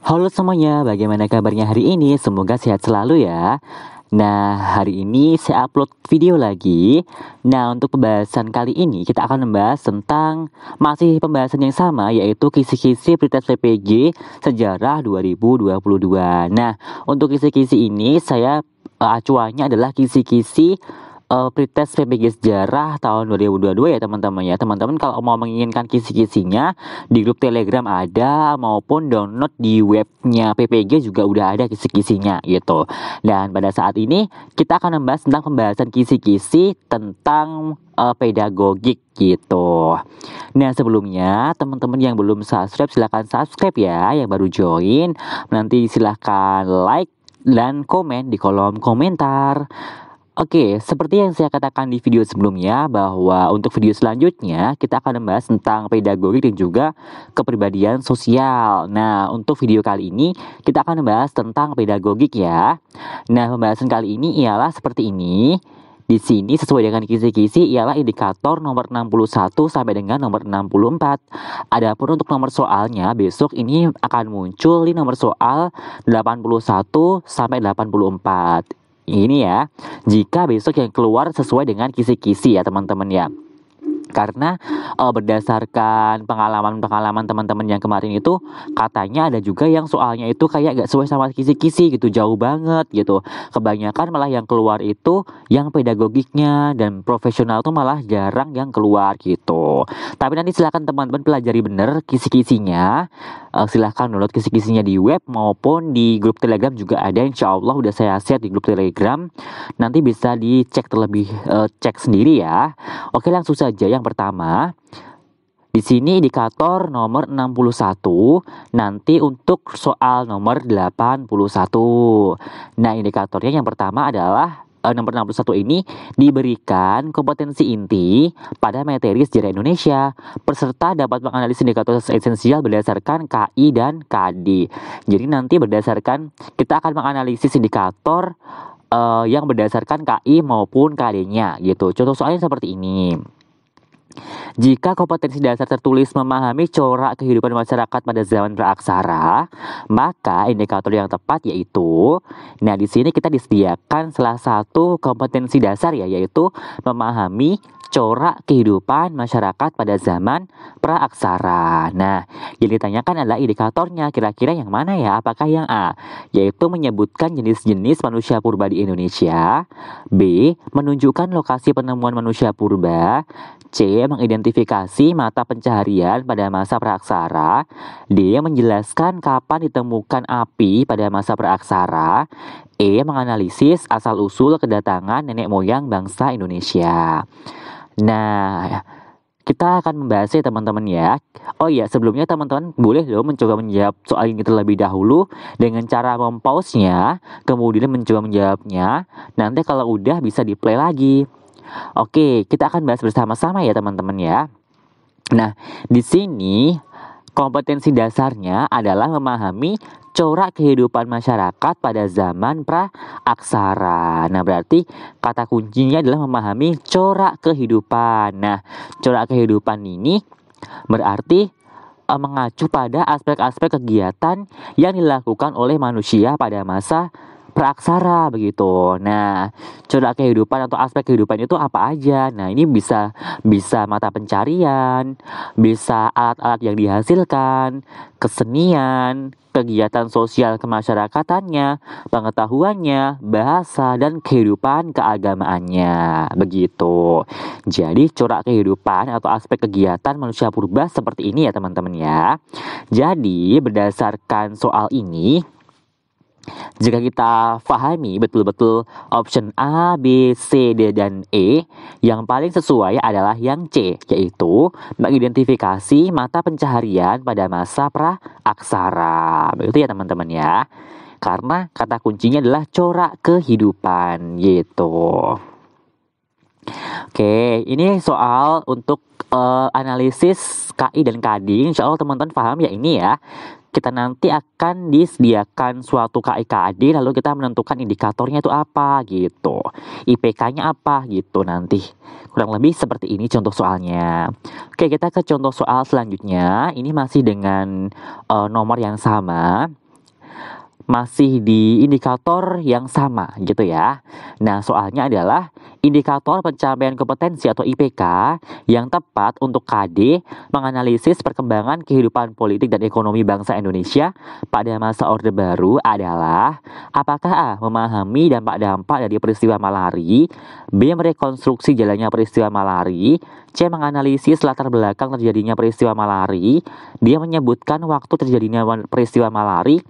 Halo semuanya, bagaimana kabarnya hari ini? Semoga sehat selalu ya. Nah, hari ini saya upload video lagi. Nah, untuk pembahasan kali ini kita akan membahas tentang masih pembahasan yang sama yaitu kisi-kisi berita PPG Sejarah 2022. Nah, untuk kisi-kisi ini saya eh, acuannya adalah kisi-kisi uh, eh, pretest PPG sejarah tahun 2022 ya teman-teman ya. Teman-teman kalau mau menginginkan kisi-kisinya di grup Telegram ada maupun download di webnya PPG juga udah ada kisi-kisinya gitu. Dan pada saat ini kita akan membahas tentang pembahasan kisi-kisi tentang uh, pedagogik gitu. Nah sebelumnya teman-teman yang belum subscribe silahkan subscribe ya. Yang baru join nanti silahkan like dan komen di kolom komentar. Oke, seperti yang saya katakan di video sebelumnya bahwa untuk video selanjutnya kita akan membahas tentang pedagogik dan juga kepribadian sosial. Nah, untuk video kali ini kita akan membahas tentang pedagogik ya. Nah, pembahasan kali ini ialah seperti ini. Di sini sesuai dengan kisi-kisi ialah indikator nomor 61 sampai dengan nomor 64. Adapun untuk nomor soalnya besok ini akan muncul di nomor soal 81 sampai 84 ini ya jika besok yang keluar sesuai dengan kisi-kisi ya teman-teman ya karena uh, berdasarkan pengalaman-pengalaman teman-teman yang kemarin itu katanya ada juga yang soalnya itu kayak gak sesuai sama kisi-kisi gitu jauh banget gitu kebanyakan malah yang keluar itu yang pedagogiknya dan profesional tuh malah jarang yang keluar gitu tapi nanti silahkan teman-teman pelajari bener kisi-kisinya uh, silahkan download kisi-kisinya di web maupun di grup Telegram juga ada. Insya Allah udah saya share di grup Telegram. Nanti bisa dicek terlebih uh, cek sendiri ya. Oke langsung saja yang pertama. Di sini indikator nomor 61, nanti untuk soal nomor 81. Nah, indikatornya yang pertama adalah uh, nomor 61 ini diberikan kompetensi inti pada materi sejarah Indonesia. Peserta dapat menganalisis indikator esensial berdasarkan KI dan KD. Jadi nanti berdasarkan kita akan menganalisis indikator uh, yang berdasarkan KI maupun KD-nya gitu. Contoh soalnya seperti ini. Jika kompetensi dasar tertulis memahami corak kehidupan masyarakat pada zaman praaksara, maka indikator yang tepat yaitu nah di sini kita disediakan salah satu kompetensi dasar ya yaitu memahami corak kehidupan masyarakat pada zaman praaksara. Nah, yang ditanyakan adalah indikatornya kira-kira yang mana ya? Apakah yang A, yaitu menyebutkan jenis-jenis manusia purba di Indonesia, B, menunjukkan lokasi penemuan manusia purba, C, mengidentifikasi mata pencaharian pada masa praaksara, D, menjelaskan kapan ditemukan api pada masa praaksara, E, menganalisis asal-usul kedatangan nenek moyang bangsa Indonesia. Nah, kita akan membahasnya teman-teman ya. Oh iya, sebelumnya teman-teman boleh loh mencoba menjawab soal ini terlebih dahulu dengan cara mempause nya kemudian mencoba menjawabnya. Nanti kalau udah bisa di-play lagi. Oke, kita akan bahas bersama-sama ya teman-teman ya. Nah, di sini kompetensi dasarnya adalah memahami corak kehidupan masyarakat pada zaman pra-aksara. Nah, berarti kata kuncinya adalah memahami corak kehidupan. Nah, corak kehidupan ini berarti eh, mengacu pada aspek-aspek kegiatan yang dilakukan oleh manusia pada masa praksara begitu. Nah, corak kehidupan atau aspek kehidupan itu apa aja? Nah, ini bisa bisa mata pencarian, bisa alat-alat yang dihasilkan, kesenian, kegiatan sosial kemasyarakatannya, pengetahuannya, bahasa dan kehidupan keagamaannya. Begitu. Jadi corak kehidupan atau aspek kegiatan manusia purba seperti ini ya teman-teman ya. Jadi berdasarkan soal ini jika kita fahami betul-betul option A, B, C, D, dan E, yang paling sesuai adalah yang C, yaitu mengidentifikasi mata pencaharian pada masa praaksara. Begitu ya teman-teman ya. Karena kata kuncinya adalah corak kehidupan gitu. Oke, ini soal untuk uh, analisis KI dan KD. Insya Allah teman-teman paham ya ini ya kita nanti akan disediakan suatu KIKAD lalu kita menentukan indikatornya itu apa gitu. IPK-nya apa gitu nanti. Kurang lebih seperti ini contoh soalnya. Oke, kita ke contoh soal selanjutnya. Ini masih dengan uh, nomor yang sama masih di indikator yang sama gitu ya. Nah, soalnya adalah indikator pencapaian kompetensi atau IPK yang tepat untuk KD menganalisis perkembangan kehidupan politik dan ekonomi bangsa Indonesia pada masa Orde Baru adalah apakah A. memahami dampak-dampak dari peristiwa malari, B. merekonstruksi jalannya peristiwa malari, C. menganalisis latar belakang terjadinya peristiwa malari, dia menyebutkan waktu terjadinya peristiwa malari,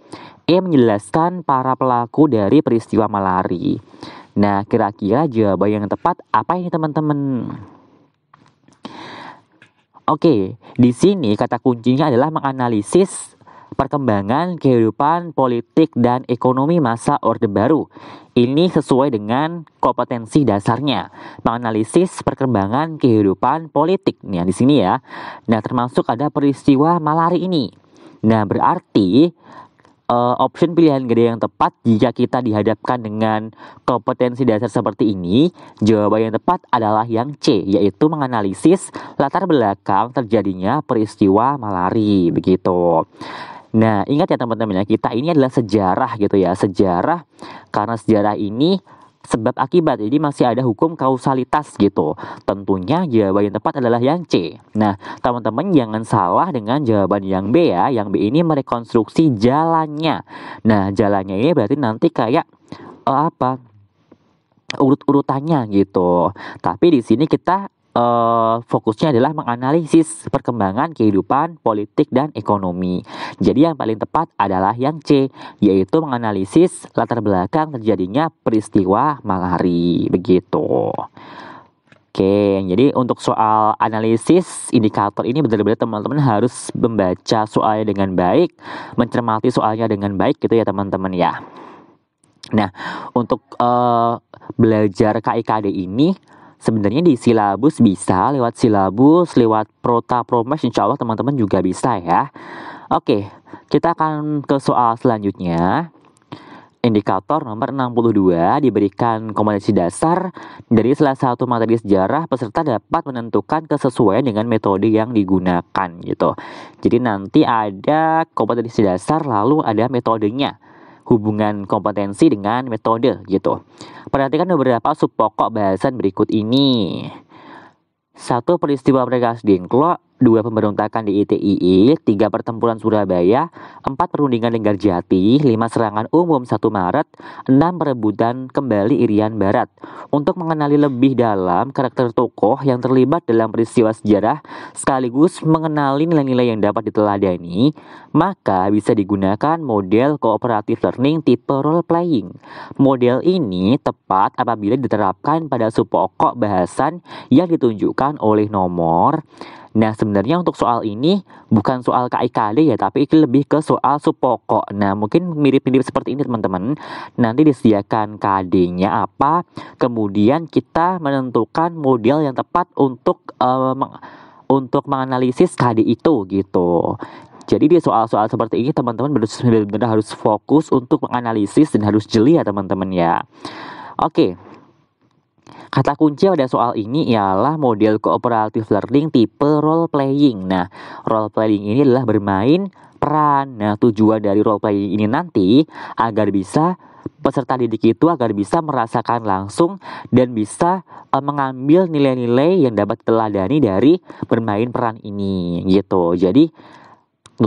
E menjelaskan para pelaku dari peristiwa malari. Nah, kira-kira jawaban yang tepat apa ini teman-teman? Oke, di sini kata kuncinya adalah menganalisis perkembangan kehidupan politik dan ekonomi masa Orde Baru. Ini sesuai dengan kompetensi dasarnya, menganalisis perkembangan kehidupan politik. Nih, di sini ya. Nah, termasuk ada peristiwa malari ini. Nah, berarti uh, option pilihan gede yang tepat jika kita dihadapkan dengan kompetensi dasar seperti ini? Jawaban yang tepat adalah yang C, yaitu menganalisis latar belakang terjadinya peristiwa malari. Begitu. Nah, ingat ya teman-teman ya, kita ini adalah sejarah gitu ya, sejarah karena sejarah ini sebab akibat. Jadi masih ada hukum kausalitas gitu. Tentunya jawaban yang tepat adalah yang C. Nah, teman-teman jangan salah dengan jawaban yang B ya. Yang B ini merekonstruksi jalannya. Nah, jalannya ini berarti nanti kayak uh, apa? urut-urutannya gitu. Tapi di sini kita uh, fokusnya adalah menganalisis perkembangan kehidupan politik dan ekonomi. Jadi yang paling tepat adalah yang C, yaitu menganalisis latar belakang terjadinya peristiwa malari. Begitu. Oke, jadi untuk soal analisis indikator ini benar-benar teman-teman harus membaca soalnya dengan baik, mencermati soalnya dengan baik gitu ya teman-teman ya. Nah, untuk uh, belajar KIKD ini Sebenarnya di silabus bisa lewat silabus, lewat prota promes insya Allah teman-teman juga bisa ya. Oke, kita akan ke soal selanjutnya. Indikator nomor 62 diberikan kompetensi dasar dari salah satu materi sejarah peserta dapat menentukan kesesuaian dengan metode yang digunakan gitu. Jadi nanti ada kompetensi dasar lalu ada metodenya hubungan kompetensi dengan metode gitu. Perhatikan beberapa sub pokok bahasan berikut ini. Satu peristiwa mereka sedingklok dua pemberontakan di ITII, tiga pertempuran Surabaya, empat perundingan Linggarjati, lima serangan umum 1 Maret, enam perebutan kembali Irian Barat. Untuk mengenali lebih dalam karakter tokoh yang terlibat dalam peristiwa sejarah, sekaligus mengenali nilai-nilai yang dapat diteladani, maka bisa digunakan model cooperative learning tipe role playing. Model ini tepat apabila diterapkan pada subpokok bahasan yang ditunjukkan oleh nomor Nah, sebenarnya untuk soal ini bukan soal KIKD ya, tapi ini lebih ke soal pokok Nah, mungkin mirip-mirip seperti ini teman-teman. Nanti disediakan KD-nya apa, kemudian kita menentukan model yang tepat untuk uh, untuk menganalisis KD itu gitu. Jadi di soal-soal seperti ini teman-teman benar-benar harus fokus untuk menganalisis dan harus jeli ya teman-teman ya. Oke. Okay. Kata kunci pada soal ini ialah model kooperatif learning tipe role playing. Nah, role playing ini adalah bermain peran. Nah, tujuan dari role playing ini nanti agar bisa peserta didik itu agar bisa merasakan langsung dan bisa uh, mengambil nilai-nilai yang dapat diteladani dari bermain peran ini gitu. Jadi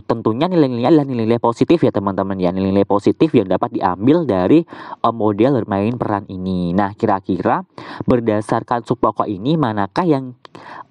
tentunya nilai-nilai adalah nilai-nilai positif ya teman-teman ya nilai-nilai positif yang dapat diambil dari eh, model bermain peran ini. Nah kira-kira berdasarkan subpokok ini manakah yang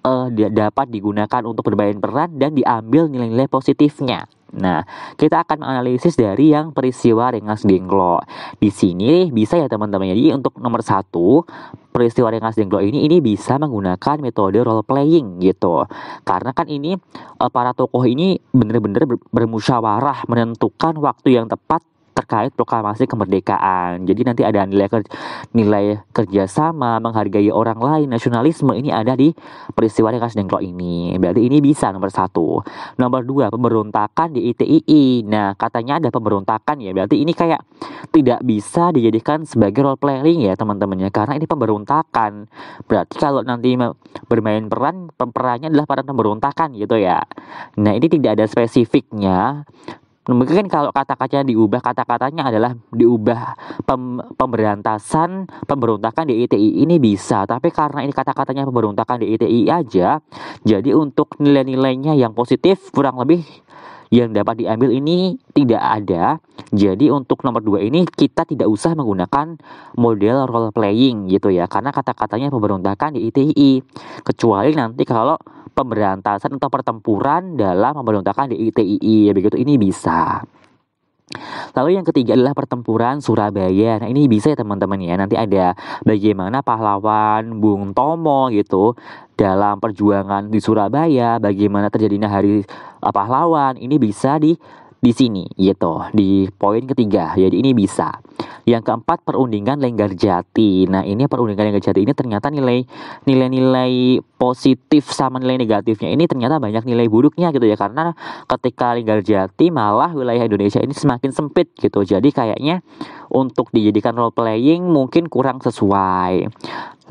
uh, dapat digunakan untuk bermain peran dan diambil nilai-nilai positifnya? Nah, kita akan menganalisis dari yang peristiwa Rengas Denglo. Di sini bisa ya teman-teman. Ya, jadi untuk nomor satu, peristiwa Rengas Denglo ini ini bisa menggunakan metode role playing gitu. Karena kan ini eh, para tokoh ini benar-benar bermusyawarah menentukan waktu yang tepat terkait proklamasi kemerdekaan. Jadi nanti ada nilai kerja, nilai kerjasama, menghargai orang lain, nasionalisme ini ada di peristiwa Rekas Dengklok ini. Berarti ini bisa nomor satu. Nomor dua pemberontakan di ITII. Nah katanya ada pemberontakan ya. Berarti ini kayak tidak bisa dijadikan sebagai role playing ya teman-temannya karena ini pemberontakan. Berarti kalau nanti bermain peran perannya adalah para pemberontakan gitu ya. Nah ini tidak ada spesifiknya mungkin kan kalau kata-katanya diubah kata-katanya adalah diubah pem, pemberantasan pemberontakan di ITI ini bisa tapi karena ini kata-katanya pemberontakan di ITI aja jadi untuk nilai-nilainya yang positif kurang lebih yang dapat diambil ini tidak ada. Jadi untuk nomor dua ini kita tidak usah menggunakan model role playing gitu ya, karena kata-katanya pemberontakan di ITI. Kecuali nanti kalau pemberantasan atau pertempuran dalam pemberontakan di Iti ya begitu ini bisa. Lalu yang ketiga adalah pertempuran Surabaya. Nah ini bisa ya teman-teman ya. Nanti ada bagaimana pahlawan Bung Tomo gitu dalam perjuangan di Surabaya, bagaimana terjadinya hari pahlawan ini bisa di di sini gitu di poin ketiga jadi ini bisa yang keempat perundingan lenggar jati nah ini perundingan lenggar jati ini ternyata nilai nilai-nilai positif sama nilai negatifnya ini ternyata banyak nilai buruknya gitu ya karena ketika lenggar jati malah wilayah Indonesia ini semakin sempit gitu jadi kayaknya untuk dijadikan role playing mungkin kurang sesuai.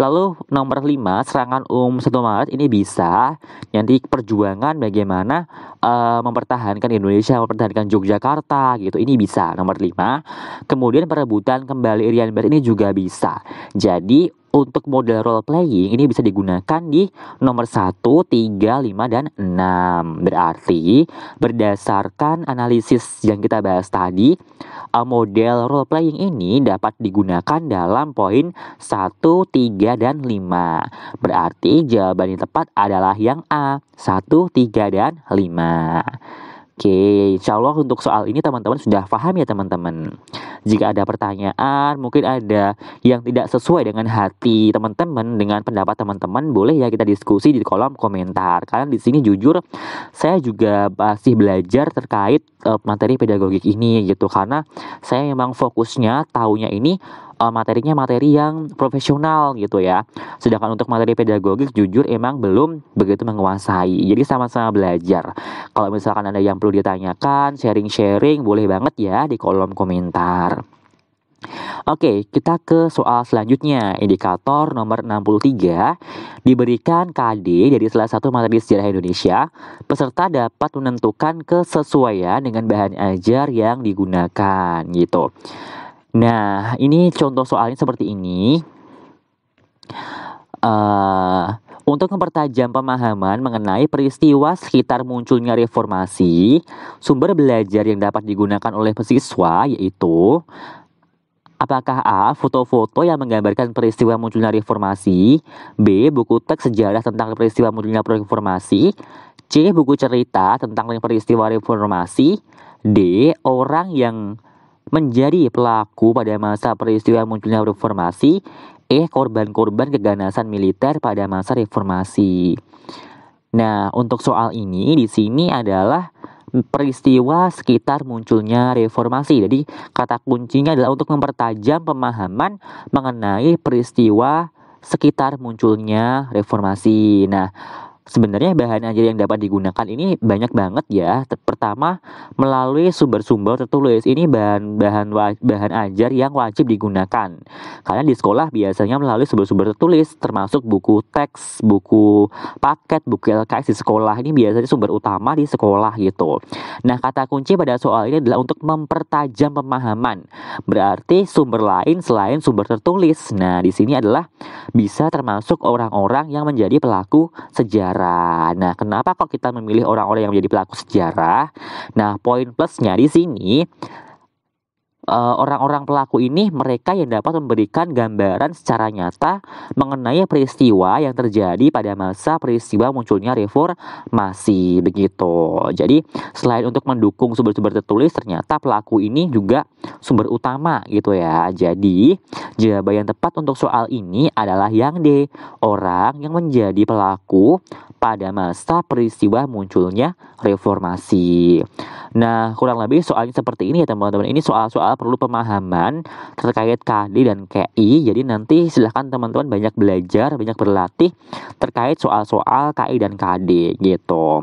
Lalu nomor 5 serangan umum 1 Maret ini bisa nanti perjuangan bagaimana uh, mempertahankan Indonesia, mempertahankan Yogyakarta gitu. Ini bisa nomor 5. Kemudian perebutan kembali Irian Barat ini juga bisa. Jadi untuk model role playing ini bisa digunakan di nomor 1, 3, 5 dan 6. Berarti berdasarkan analisis yang kita bahas tadi, eh, model role playing ini dapat digunakan dalam poin 1, 3 dan 5. Berarti jawaban yang tepat adalah yang A, 1, 3 dan 5. Oke, insya Allah untuk soal ini teman-teman sudah paham ya teman-teman. Jika ada pertanyaan, mungkin ada yang tidak sesuai dengan hati teman-teman, dengan pendapat teman-teman, boleh ya kita diskusi di kolom komentar. Karena di sini jujur, saya juga masih belajar terkait uh, materi pedagogik ini gitu, karena saya memang fokusnya taunya ini uh, materinya materi yang profesional gitu ya. Sedangkan untuk materi pedagogik jujur emang belum begitu menguasai. Jadi sama-sama belajar. Kalau misalkan ada yang perlu ditanyakan, sharing-sharing boleh banget ya di kolom komentar. Oke, kita ke soal selanjutnya. Indikator nomor 63 diberikan KD dari salah satu materi sejarah Indonesia. Peserta dapat menentukan kesesuaian dengan bahan ajar yang digunakan gitu. Nah, ini contoh soalnya seperti ini. Uh, untuk mempertajam pemahaman mengenai peristiwa sekitar munculnya reformasi, sumber belajar yang dapat digunakan oleh siswa yaitu Apakah A. Foto-foto yang menggambarkan peristiwa munculnya reformasi B. Buku teks sejarah tentang peristiwa munculnya reformasi C. Buku cerita tentang peristiwa reformasi D. Orang yang menjadi pelaku pada masa peristiwa munculnya reformasi, eh korban-korban keganasan militer pada masa reformasi. Nah, untuk soal ini di sini adalah peristiwa sekitar munculnya reformasi. Jadi, kata kuncinya adalah untuk mempertajam pemahaman mengenai peristiwa sekitar munculnya reformasi. Nah, Sebenarnya bahan ajar yang dapat digunakan ini banyak banget ya. Pertama, melalui sumber-sumber tertulis. Ini bahan-bahan bahan ajar yang wajib digunakan. Karena di sekolah biasanya melalui sumber-sumber tertulis, termasuk buku teks, buku paket, buku LKS di sekolah. Ini biasanya sumber utama di sekolah gitu. Nah, kata kunci pada soal ini adalah untuk mempertajam pemahaman. Berarti sumber lain selain sumber tertulis. Nah, di sini adalah bisa termasuk orang-orang yang menjadi pelaku sejarah sejarah. Nah, kenapa kok kita memilih orang-orang yang menjadi pelaku sejarah? Nah, poin plusnya di sini orang eh, orang-orang pelaku ini mereka yang dapat memberikan gambaran secara nyata mengenai peristiwa yang terjadi pada masa peristiwa munculnya reformasi begitu. Jadi selain untuk mendukung sumber-sumber tertulis ternyata pelaku ini juga sumber utama gitu ya. Jadi jawaban yang tepat untuk soal ini adalah yang D, orang yang menjadi pelaku pada masa peristiwa munculnya reformasi. Nah, kurang lebih soalnya seperti ini ya teman-teman. Ini soal-soal perlu pemahaman terkait KD dan KI. Jadi nanti silahkan teman-teman banyak belajar, banyak berlatih terkait soal-soal KI dan KD gitu.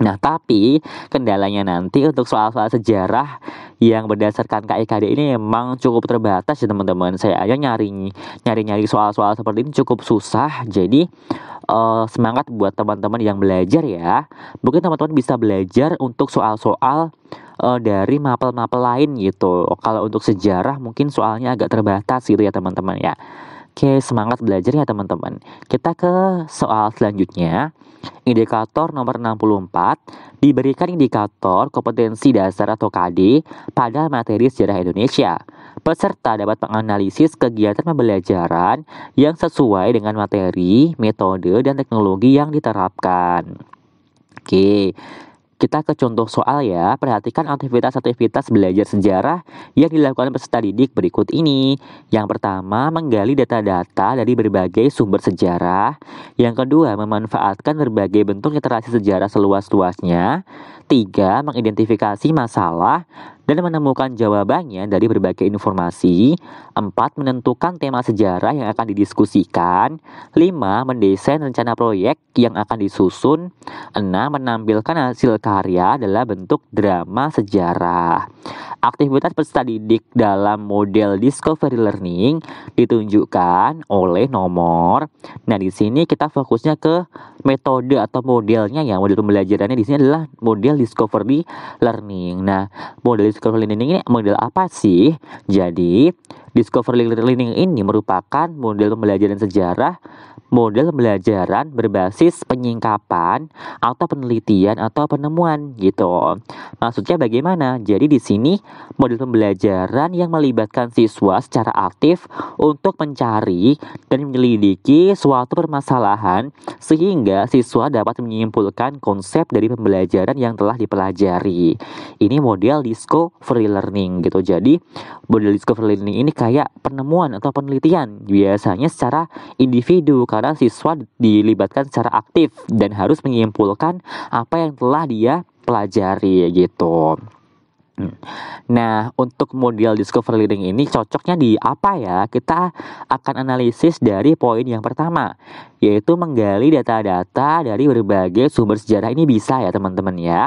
Nah, tapi kendalanya nanti untuk soal-soal sejarah yang berdasarkan KIKD ini memang cukup terbatas ya teman-teman. Saya aja nyari nyari-nyari soal-soal seperti ini cukup susah. Jadi uh, semangat buat teman-teman yang belajar ya. Mungkin teman-teman bisa belajar untuk soal-soal uh, dari mapel-mapel lain gitu. Kalau untuk sejarah mungkin soalnya agak terbatas gitu ya teman-teman ya. Oke, semangat belajar ya teman-teman. Kita ke soal selanjutnya. Indikator nomor 64 diberikan indikator kompetensi dasar atau KD pada materi sejarah Indonesia. Peserta dapat menganalisis kegiatan pembelajaran yang sesuai dengan materi, metode, dan teknologi yang diterapkan. Oke, kita ke contoh soal ya. Perhatikan aktivitas-aktivitas belajar sejarah yang dilakukan peserta didik berikut ini. Yang pertama, menggali data-data dari berbagai sumber sejarah. Yang kedua, memanfaatkan berbagai bentuk literasi sejarah seluas-luasnya. Tiga, mengidentifikasi masalah dan menemukan jawabannya dari berbagai informasi. 4. Menentukan tema sejarah yang akan didiskusikan. 5. Mendesain rencana proyek yang akan disusun. 6. Menampilkan hasil karya dalam bentuk drama sejarah. Aktivitas peserta didik dalam model Discovery Learning ditunjukkan oleh nomor. Nah, di sini kita fokusnya ke metode atau modelnya ya. Model pembelajarannya di sini adalah model Discovery Learning. Nah, model Discovery Learning ini model apa sih? Jadi, Discovery Learning ini merupakan model pembelajaran sejarah model pembelajaran berbasis penyingkapan atau penelitian atau penemuan gitu. Maksudnya bagaimana? Jadi di sini model pembelajaran yang melibatkan siswa secara aktif untuk mencari dan menyelidiki suatu permasalahan sehingga siswa dapat menyimpulkan konsep dari pembelajaran yang telah dipelajari. Ini model discovery learning gitu. Jadi model discovery learning ini kayak penemuan atau penelitian biasanya secara individu dimana siswa dilibatkan secara aktif dan harus menyimpulkan apa yang telah dia pelajari gitu. Hmm. Nah, untuk model discovery learning ini cocoknya di apa ya? Kita akan analisis dari poin yang pertama, yaitu menggali data-data dari berbagai sumber sejarah ini bisa ya teman-teman ya.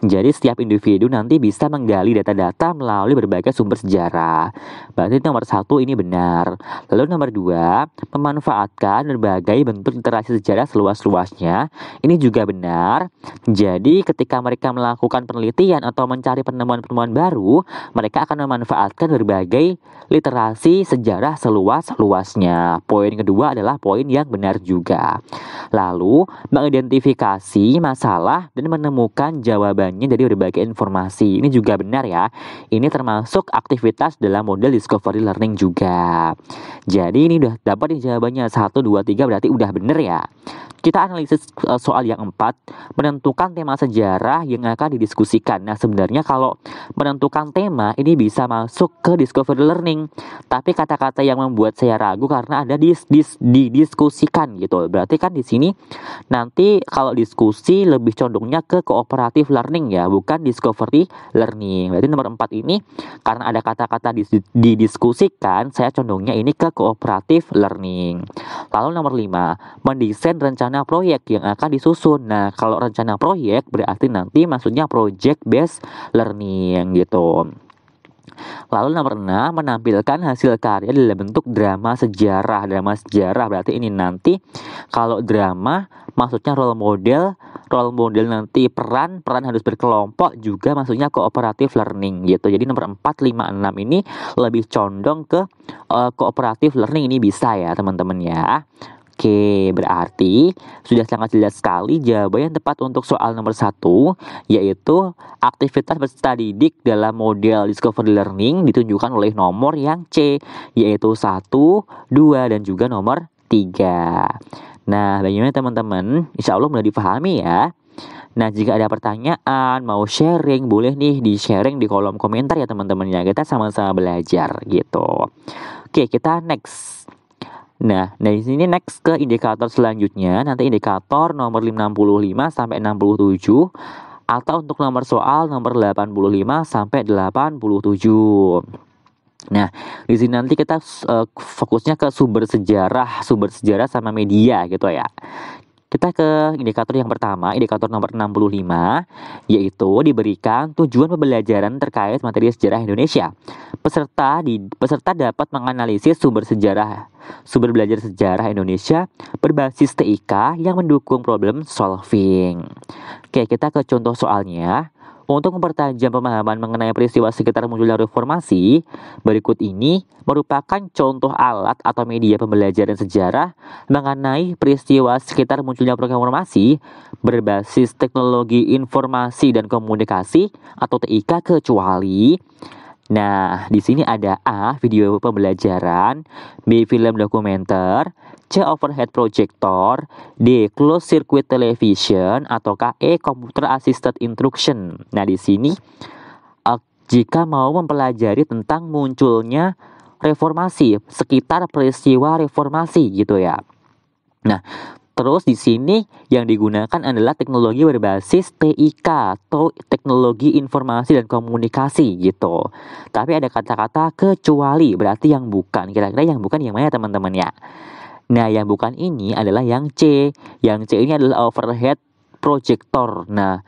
Jadi setiap individu nanti bisa menggali data-data melalui berbagai sumber sejarah. Berarti nomor satu ini benar. Lalu nomor dua, memanfaatkan berbagai bentuk literasi sejarah seluas-luasnya. Ini juga benar. Jadi ketika mereka melakukan penelitian atau mencari penemuan-penemuan baru, mereka akan memanfaatkan berbagai literasi sejarah seluas-luasnya. Poin kedua adalah poin yang benar juga juga. Lalu, mengidentifikasi masalah dan menemukan jawabannya dari berbagai informasi. Ini juga benar ya. Ini termasuk aktivitas dalam model discovery learning juga. Jadi ini udah dapat jawabannya 1 2 3 berarti udah benar ya kita analisis e, soal yang empat, menentukan tema sejarah yang akan didiskusikan. Nah, sebenarnya kalau menentukan tema ini bisa masuk ke discovery learning, tapi kata-kata yang membuat saya ragu karena ada dis, dis, didiskusikan gitu. Berarti kan di sini nanti kalau diskusi lebih condongnya ke kooperatif learning ya, bukan discovery learning. Berarti nomor empat ini karena ada kata-kata dis, didiskusikan, saya condongnya ini ke kooperatif learning. Lalu nomor lima, mendesain rencana rencana proyek yang akan disusun. Nah, kalau rencana proyek berarti nanti maksudnya project based learning gitu. Lalu nomor 6 menampilkan hasil karya dalam bentuk drama sejarah. Drama sejarah berarti ini nanti kalau drama maksudnya role model, role model nanti peran, peran harus berkelompok juga maksudnya kooperatif learning gitu. Jadi nomor 4, 5, 6 ini lebih condong ke uh, kooperatif learning ini bisa ya teman-teman ya. Oke, berarti sudah sangat jelas sekali jawaban yang tepat untuk soal nomor satu, yaitu aktivitas peserta didik dalam model Discovery Learning ditunjukkan oleh nomor yang C, yaitu 1, 2, dan juga nomor 3. Nah, bagaimana teman-teman? Insya Allah mudah dipahami ya. Nah, jika ada pertanyaan, mau sharing, boleh nih di-sharing di kolom komentar ya teman-teman ya. Kita sama-sama belajar gitu. Oke, kita next. Nah, dari sini next ke indikator selanjutnya, nanti indikator nomor lima sampai 67 atau untuk nomor soal nomor 85 sampai 87. Nah, di sini nanti kita uh, fokusnya ke sumber sejarah, sumber sejarah sama media gitu ya. Kita ke indikator yang pertama, indikator nomor 65, yaitu diberikan tujuan pembelajaran terkait materi sejarah Indonesia. Peserta di peserta dapat menganalisis sumber sejarah sumber belajar sejarah Indonesia berbasis TIK yang mendukung problem solving. Oke, kita ke contoh soalnya. Untuk mempertajam pemahaman mengenai peristiwa sekitar munculnya reformasi, berikut ini merupakan contoh alat atau media pembelajaran sejarah mengenai peristiwa sekitar munculnya reformasi berbasis teknologi informasi dan komunikasi atau TIK kecuali Nah, di sini ada A video pembelajaran, B film dokumenter, C. Overhead projector D. Closed circuit television ataukah E. Computer assisted instruction Nah di sini uh, jika mau mempelajari tentang munculnya reformasi sekitar peristiwa reformasi gitu ya Nah Terus di sini yang digunakan adalah teknologi berbasis TIK atau teknologi informasi dan komunikasi gitu. Tapi ada kata-kata kecuali berarti yang bukan. Kira-kira yang bukan yang mana teman-teman ya? Nah, yang bukan ini adalah yang C. Yang C ini adalah overhead projector. Nah,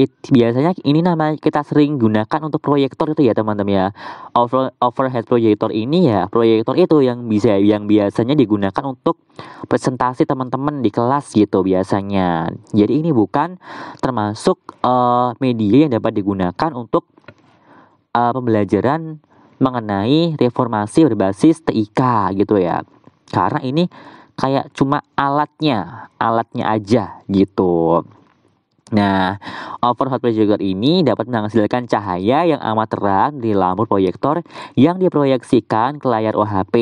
it, biasanya ini nama kita sering gunakan untuk proyektor itu ya teman-teman ya Over, overhead proyektor ini ya proyektor itu yang bisa yang biasanya digunakan untuk presentasi teman-teman di kelas gitu biasanya jadi ini bukan termasuk uh, media yang dapat digunakan untuk uh, pembelajaran mengenai reformasi berbasis TIK gitu ya karena ini kayak cuma alatnya, alatnya aja gitu. Nah, overhead projector ini dapat menghasilkan cahaya yang amat terang di lampu proyektor yang diproyeksikan ke layar OHP.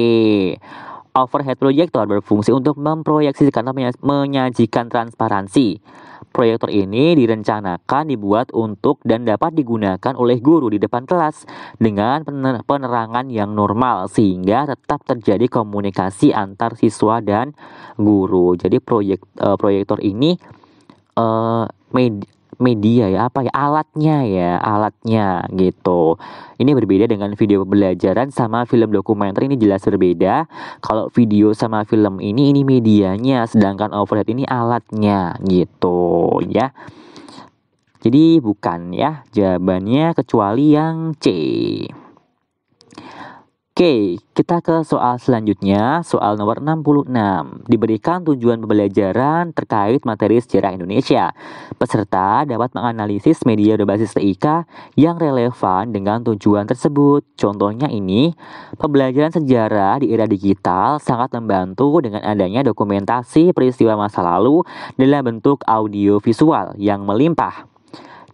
Overhead proyektor berfungsi untuk memproyeksikan atau menyajikan transparansi. Proyektor ini direncanakan dibuat untuk dan dapat digunakan oleh guru di depan kelas dengan penerangan yang normal sehingga tetap terjadi komunikasi antar siswa dan guru. Jadi proyek uh, proyektor ini uh, media ya apa ya alatnya ya alatnya gitu ini berbeda dengan video pembelajaran sama film dokumenter ini jelas berbeda kalau video sama film ini ini medianya sedangkan overhead ini alatnya gitu ya jadi bukan ya jawabannya kecuali yang C Oke, kita ke soal selanjutnya, soal nomor 66. Diberikan tujuan pembelajaran terkait materi sejarah Indonesia. Peserta dapat menganalisis media berbasis TIK yang relevan dengan tujuan tersebut. Contohnya ini, pembelajaran sejarah di era digital sangat membantu dengan adanya dokumentasi peristiwa masa lalu dalam bentuk audiovisual yang melimpah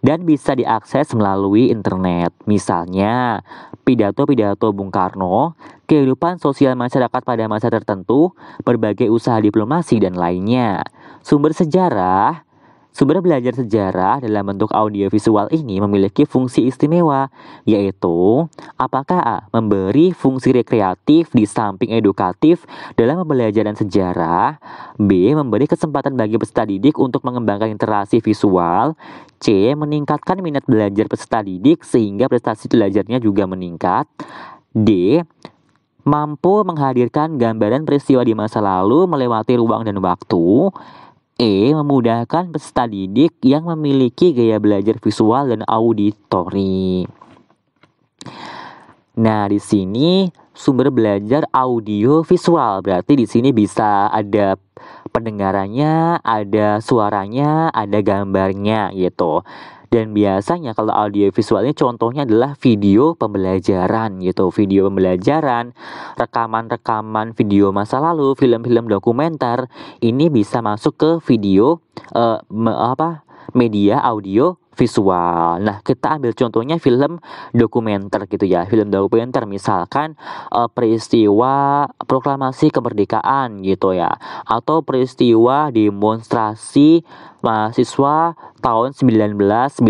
dan bisa diakses melalui internet. Misalnya, pidato-pidato Bung Karno, kehidupan sosial masyarakat pada masa tertentu, berbagai usaha diplomasi, dan lainnya. Sumber sejarah Sumber belajar sejarah dalam bentuk audiovisual ini memiliki fungsi istimewa, yaitu apakah A. memberi fungsi rekreatif di samping edukatif dalam pembelajaran sejarah, B. memberi kesempatan bagi peserta didik untuk mengembangkan interaksi visual, C. meningkatkan minat belajar peserta didik sehingga prestasi belajarnya juga meningkat, D mampu menghadirkan gambaran peristiwa di masa lalu melewati ruang dan waktu. E. Memudahkan peserta didik yang memiliki gaya belajar visual dan auditori. Nah, di sini sumber belajar audio visual. Berarti di sini bisa ada pendengarannya, ada suaranya, ada gambarnya gitu. Dan biasanya kalau audio visualnya contohnya adalah video pembelajaran gitu, video pembelajaran, rekaman-rekaman video masa lalu, film-film dokumenter, ini bisa masuk ke video eh, me, apa media audio visual. Nah, kita ambil contohnya film dokumenter gitu ya. Film dokumenter misalkan uh, peristiwa proklamasi kemerdekaan gitu ya atau peristiwa demonstrasi mahasiswa tahun 1998.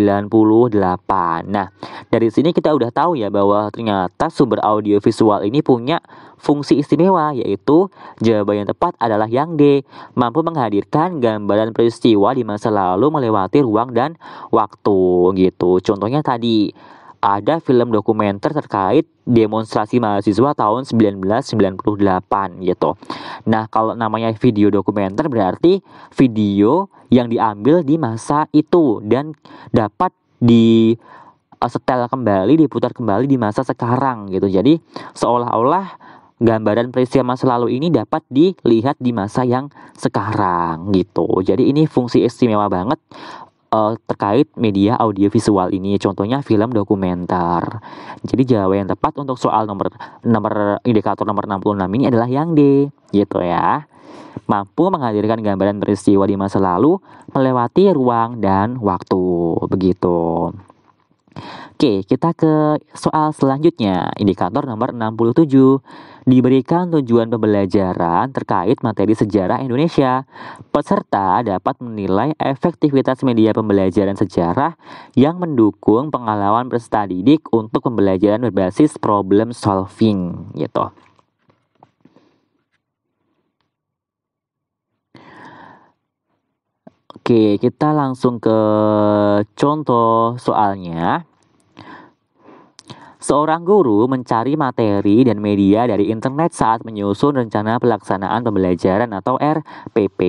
Nah, dari sini kita udah tahu ya bahwa ternyata sumber audio visual ini punya fungsi istimewa yaitu jawaban yang tepat adalah yang D, mampu menghadirkan gambaran peristiwa di masa lalu melewati ruang dan waktu gitu. Contohnya tadi ada film dokumenter terkait demonstrasi mahasiswa tahun 1998 gitu. Nah, kalau namanya video dokumenter berarti video yang diambil di masa itu dan dapat di Eh, setel kembali, diputar kembali di masa sekarang gitu. Jadi seolah-olah gambaran peristiwa masa lalu ini dapat dilihat di masa yang sekarang gitu. Jadi ini fungsi istimewa banget uh, terkait media audiovisual ini. Contohnya film dokumenter. Jadi jawaban yang tepat untuk soal nomor nomor indikator nomor 66 ini adalah yang D gitu ya. Mampu menghadirkan gambaran peristiwa di masa lalu melewati ruang dan waktu begitu. Oke, kita ke soal selanjutnya. Indikator nomor 67. Diberikan tujuan pembelajaran terkait materi sejarah Indonesia. Peserta dapat menilai efektivitas media pembelajaran sejarah yang mendukung pengalaman peserta didik untuk pembelajaran berbasis problem solving gitu. Oke, kita langsung ke contoh soalnya. Seorang guru mencari materi dan media dari internet saat menyusun rencana pelaksanaan pembelajaran atau RPP.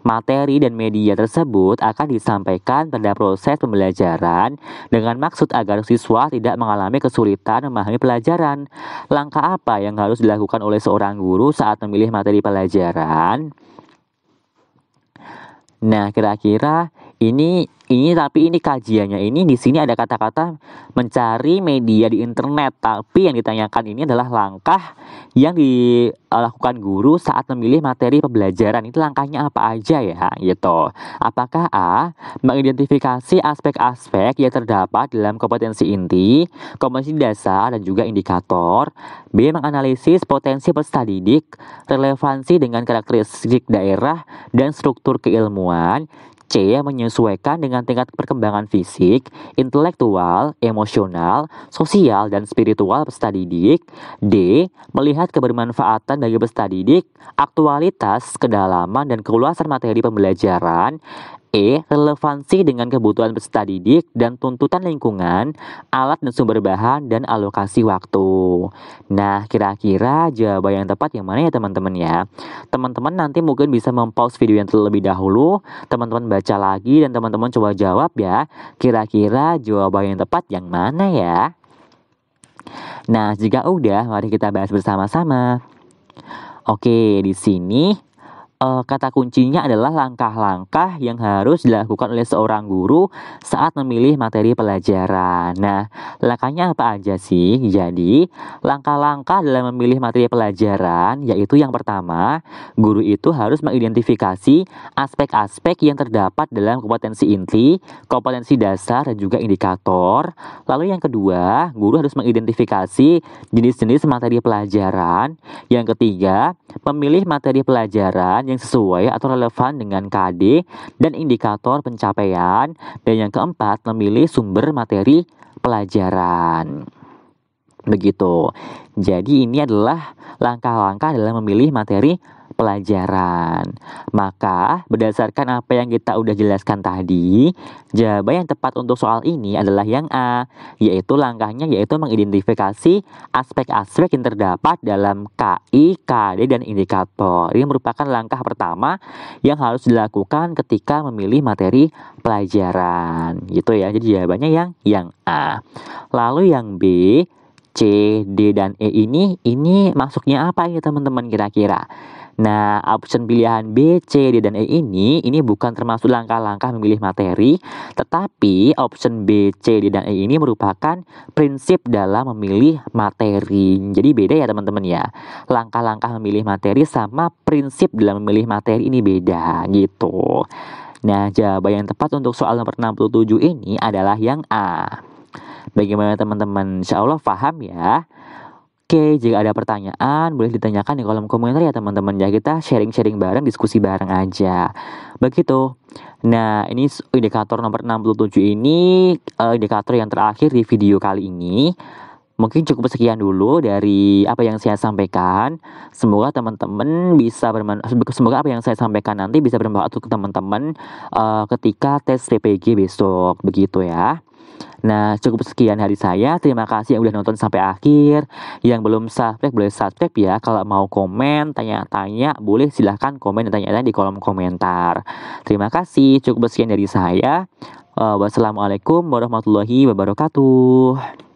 Materi dan media tersebut akan disampaikan pada proses pembelajaran dengan maksud agar siswa tidak mengalami kesulitan memahami pelajaran. Langkah apa yang harus dilakukan oleh seorang guru saat memilih materi pelajaran? Nah, kira-kira ini ini tapi ini kajiannya ini di sini ada kata-kata mencari media di internet tapi yang ditanyakan ini adalah langkah yang dilakukan guru saat memilih materi pembelajaran itu langkahnya apa aja ya gitu apakah a mengidentifikasi aspek-aspek yang terdapat dalam kompetensi inti kompetensi dasar dan juga indikator b menganalisis potensi peserta didik relevansi dengan karakteristik daerah dan struktur keilmuan C. Menyesuaikan dengan tingkat perkembangan fisik, intelektual, emosional, sosial, dan spiritual peserta didik. D. Melihat kebermanfaatan bagi peserta didik, aktualitas, kedalaman, dan keluasan materi pembelajaran. E. Relevansi dengan kebutuhan peserta didik dan tuntutan lingkungan, alat dan sumber bahan, dan alokasi waktu. Nah, kira-kira jawaban yang tepat yang mana ya teman-teman ya? Teman-teman nanti mungkin bisa mempause video yang terlebih dahulu, teman-teman baca lagi, dan teman-teman coba jawab ya. Kira-kira jawaban yang tepat yang mana ya? Nah, jika udah, mari kita bahas bersama-sama. Oke, di sini uh, kata kuncinya adalah langkah-langkah yang harus dilakukan oleh seorang guru saat memilih materi pelajaran. Nah, langkahnya apa aja sih? Jadi, langkah-langkah dalam memilih materi pelajaran yaitu yang pertama, guru itu harus mengidentifikasi aspek-aspek yang terdapat dalam kompetensi inti, kompetensi dasar dan juga indikator. Lalu yang kedua, guru harus mengidentifikasi jenis-jenis materi pelajaran. Yang ketiga, memilih materi pelajaran yang sesuai atau relevan dengan KD dan indikator pencapaian. Dan yang keempat, memilih sumber materi pelajaran. Begitu. Jadi ini adalah langkah-langkah dalam memilih materi pelajaran. Maka, berdasarkan apa yang kita udah jelaskan tadi, jawaban yang tepat untuk soal ini adalah yang A, yaitu langkahnya yaitu mengidentifikasi aspek-aspek yang terdapat dalam KI, KD, dan indikator. Ini merupakan langkah pertama yang harus dilakukan ketika memilih materi pelajaran. Gitu ya, jadi jawabannya yang yang A. Lalu yang B, C, D, dan E ini, ini masuknya apa ya teman-teman kira-kira? Nah, option pilihan B, C, D, dan E ini ini bukan termasuk langkah-langkah memilih materi, tetapi option B, C, D, dan E ini merupakan prinsip dalam memilih materi. Jadi beda ya teman-teman ya. Langkah-langkah memilih materi sama prinsip dalam memilih materi ini beda gitu. Nah, jawaban yang tepat untuk soal nomor 67 ini adalah yang A. Bagaimana teman-teman? Insya Allah paham ya. Oke, jika ada pertanyaan, boleh ditanyakan di kolom komentar ya teman-teman ya. Kita sharing-sharing bareng, diskusi bareng aja. Begitu. Nah, ini indikator nomor 67 ini, uh, indikator yang terakhir di video kali ini. Mungkin cukup sekian dulu dari apa yang saya sampaikan. Semoga teman-teman bisa bermanfaat. Semoga apa yang saya sampaikan nanti bisa bermanfaat untuk teman-teman uh, ketika tes TPG besok. Begitu ya. Nah, cukup sekian dari saya. Terima kasih yang udah nonton sampai akhir. Yang belum subscribe boleh subscribe ya. Kalau mau komen, tanya-tanya, boleh silahkan komen dan tanya-tanya di kolom komentar. Terima kasih. Cukup sekian dari saya. Uh, wassalamualaikum warahmatullahi wabarakatuh.